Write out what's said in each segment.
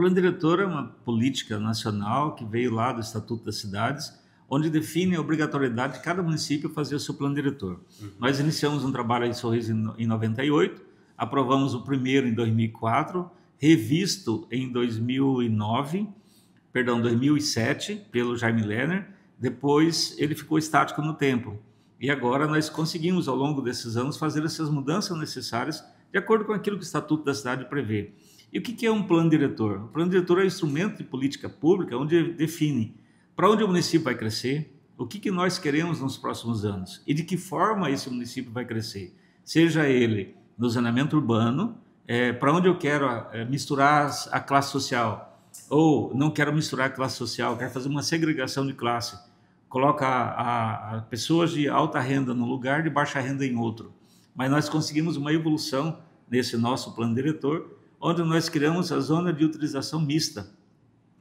plano diretor é uma política nacional que veio lá do Estatuto das Cidades, onde define a obrigatoriedade de cada município fazer o seu plano diretor. Uhum. Nós iniciamos um trabalho em Sorriso em 98, aprovamos o primeiro em 2004, revisto em 2009, perdão, 2007, pelo Jaime Lerner, depois ele ficou estático no tempo. E agora nós conseguimos, ao longo desses anos, fazer essas mudanças necessárias de acordo com aquilo que o Estatuto da Cidade prevê. E o que é um plano diretor? O plano diretor é um instrumento de política pública onde define para onde o município vai crescer, o que, que nós queremos nos próximos anos e de que forma esse município vai crescer, seja ele no zoneamento urbano, é, para onde eu quero é, misturar a classe social, ou não quero misturar a classe social, quero fazer uma segregação de classe, coloca a, a pessoas de alta renda num lugar, de baixa renda em outro. Mas nós conseguimos uma evolução nesse nosso plano diretor onde nós criamos a zona de utilização mista,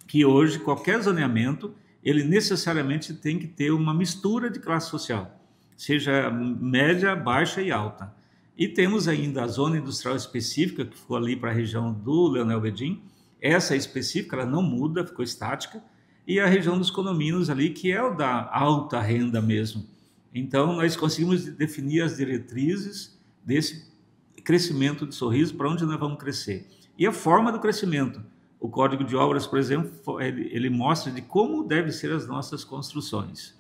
que hoje qualquer zoneamento ele necessariamente tem que ter uma mistura de classe social, seja média, baixa e alta. E temos ainda a zona industrial específica, que ficou ali para a região do Leonel Bedin. Essa específica, ela não muda, ficou estática. E a região dos condomínios ali, que é o da alta renda mesmo. Então, nós conseguimos definir as diretrizes desse crescimento de sorriso, para onde nós vamos crescer. E a forma do crescimento. O Código de Obras, por exemplo, ele, mostra de como devem ser as nossas construções.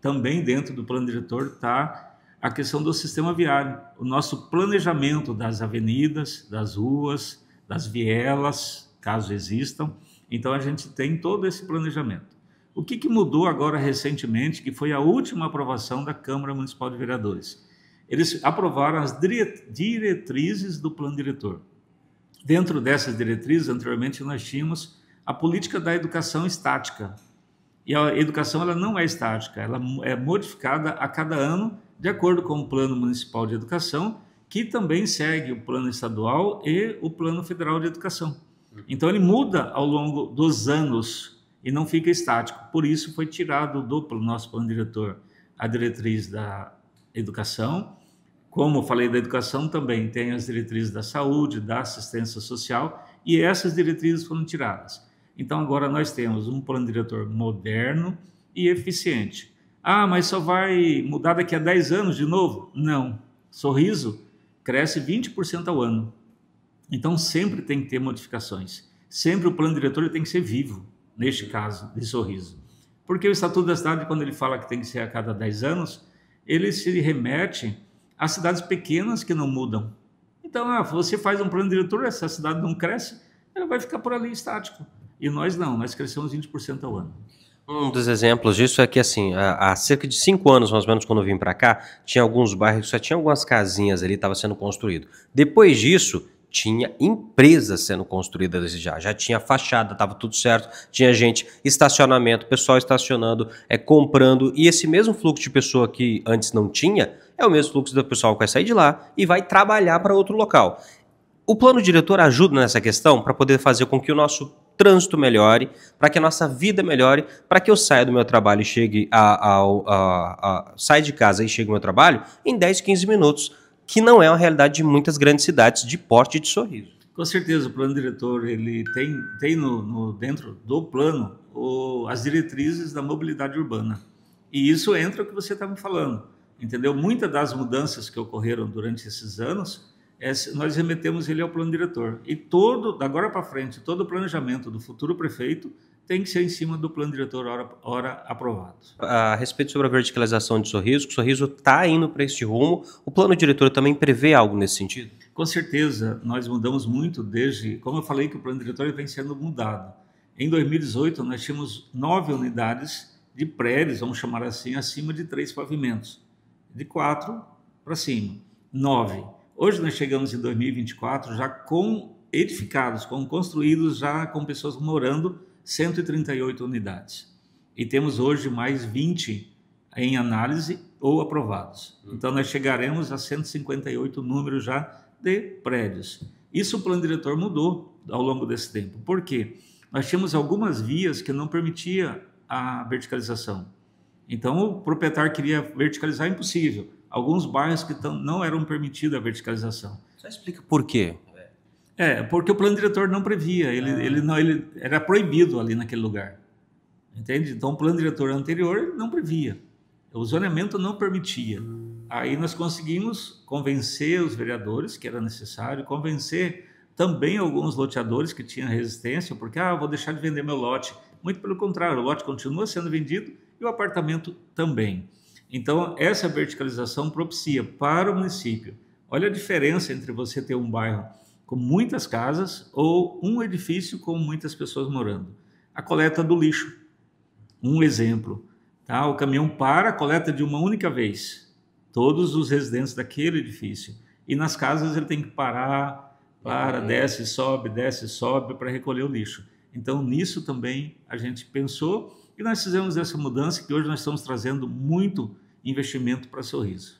Também dentro do plano diretor está a questão do sistema viário, o nosso planejamento das avenidas, das ruas, das vielas, caso existam. Então a gente tem todo esse planejamento. O que, que mudou agora recentemente, que foi a última aprovação da Câmara Municipal de Vereadores? eles aprovaram as diretrizes do plano diretor. Dentro dessas diretrizes, anteriormente nós tínhamos a política da educação estática. E a educação ela não é estática, ela é modificada a cada ano de acordo com o Plano Municipal de Educação, que também segue o Plano Estadual e o Plano Federal de Educação. Então ele muda ao longo dos anos e não fica estático. Por isso foi tirado do nosso plano diretor a diretriz da educação, como falei da educação, também tem as diretrizes da saúde, da assistência social, e essas diretrizes foram tiradas. Então agora nós temos um plano diretor moderno e eficiente. Ah, mas só vai mudar daqui a 10 anos de novo? Não. Sorriso cresce 20% ao ano. Então sempre tem que ter modificações. Sempre o plano diretor tem que ser vivo, neste caso, de sorriso. Porque o Estatuto da Cidade, quando ele fala que tem que ser a cada 10 anos, ele se remete as cidades pequenas que não mudam. Então, ah, você faz um plano diretor, essa cidade não cresce, ela vai ficar por ali estático. E nós não, nós crescemos 20% ao ano. Um dos exemplos disso é que, assim, há, cerca de cinco anos, mais ou menos, quando eu vim para cá, tinha alguns bairros que só tinha algumas casinhas ali, estava sendo construído. Depois disso, tinha empresas sendo construídas já, já tinha fachada, estava tudo certo, tinha gente, estacionamento, pessoal estacionando, é, comprando, e esse mesmo fluxo de pessoa que antes não tinha, é o mesmo fluxo do pessoal que vai sair de lá e vai trabalhar para outro local. O plano diretor ajuda nessa questão para poder fazer com que o nosso trânsito melhore, para que a nossa vida melhore, para que eu saia do meu trabalho e chegue a, a, a, a saia de casa e chegue ao meu trabalho em 10, 15 minutos que não é uma realidade de muitas grandes cidades de porte e de sorriso. Com certeza, o plano diretor ele tem, tem no, no dentro do plano o, as diretrizes da mobilidade urbana. E isso entra o que você tá estava falando, entendeu? Muitas das mudanças que ocorreram durante esses anos, é, nós remetemos ele ao plano diretor. E todo, da agora para frente, todo o planejamento do futuro prefeito tem que ser em cima do plano diretor hora, hora aprovado. A respeito sobre a verticalização de Sorriso, o Sorriso está indo para este rumo. O plano diretor também prevê algo nesse sentido? Com certeza, nós mudamos muito desde... Como eu falei que o plano diretor vem sendo mudado. Em 2018, nós tínhamos nove unidades de prédios, vamos chamar assim, acima de três pavimentos. De quatro para cima, nove. Hoje nós chegamos em 2024 já com edificados, com construídos, já com pessoas morando 138 unidades. E temos hoje mais 20 em análise ou aprovados. Então, nós chegaremos a 158 números já de prédios. Isso o plano diretor mudou ao longo desse tempo. Por quê? Nós tínhamos algumas vias que não permitia a verticalização. Então, o proprietário queria verticalizar, impossível. Alguns bairros que não eram permitidos a verticalização. Só explica por quê. É, porque o plano diretor não previa, ele, ah. ele não ele era proibido ali naquele lugar. Entende? Então o plano diretor anterior não previa. O zoneamento não permitia. Aí nós conseguimos convencer os vereadores que era necessário, convencer também alguns loteadores que tinham resistência, porque ah, vou deixar de vender meu lote. Muito pelo contrário, o lote continua sendo vendido e o apartamento também. Então, essa verticalização propicia para o município. Olha a diferença entre você ter um bairro com muitas casas ou um edifício com muitas pessoas morando. A coleta do lixo. Um exemplo. Tá? O caminhão para, a coleta de uma única vez. Todos os residentes daquele edifício. E nas casas ele tem que parar, para, uhum. desce, sobe, desce, sobe para recolher o lixo. Então nisso também a gente pensou e nós fizemos essa mudança que hoje nós estamos trazendo muito investimento para Sorriso.